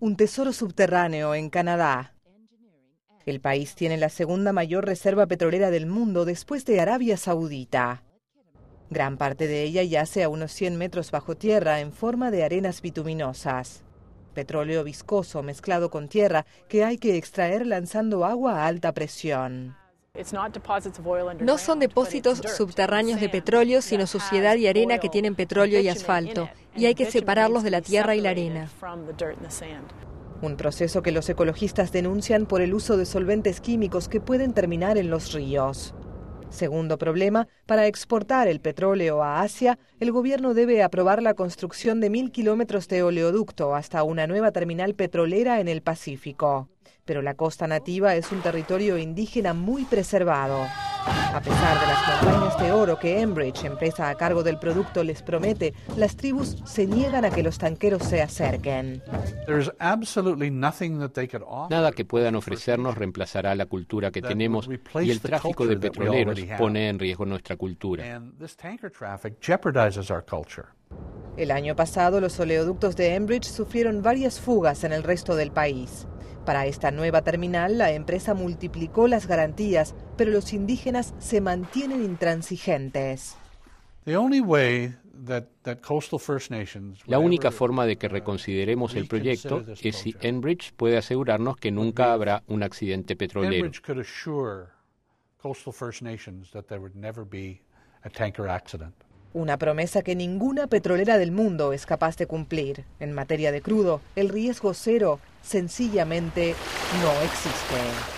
Un tesoro subterráneo en Canadá. El país tiene la segunda mayor reserva petrolera del mundo después de Arabia Saudita. Gran parte de ella yace a unos 100 metros bajo tierra en forma de arenas bituminosas. Petróleo viscoso mezclado con tierra que hay que extraer lanzando agua a alta presión. No son depósitos subterráneos de petróleo, sino suciedad y arena que tienen petróleo y asfalto, y hay que separarlos de la tierra y la arena. Un proceso que los ecologistas denuncian por el uso de solventes químicos que pueden terminar en los ríos. Segundo problema, para exportar el petróleo a Asia, el gobierno debe aprobar la construcción de mil kilómetros de oleoducto hasta una nueva terminal petrolera en el Pacífico. Pero la costa nativa es un territorio indígena muy preservado. A pesar de las montañas de oro que Enbridge, empresa a cargo del producto, les promete, las tribus se niegan a que los tanqueros se acerquen. Nada que puedan ofrecernos reemplazará la cultura que tenemos y el tráfico de petroleros pone en riesgo nuestra cultura. El año pasado los oleoductos de Enbridge sufrieron varias fugas en el resto del país. Para esta nueva terminal, la empresa multiplicó las garantías, pero los indígenas se mantienen intransigentes. La única forma de que reconsideremos el proyecto es si Enbridge puede asegurarnos que nunca habrá un accidente petrolero una promesa que ninguna petrolera del mundo es capaz de cumplir. En materia de crudo, el riesgo cero sencillamente no existe.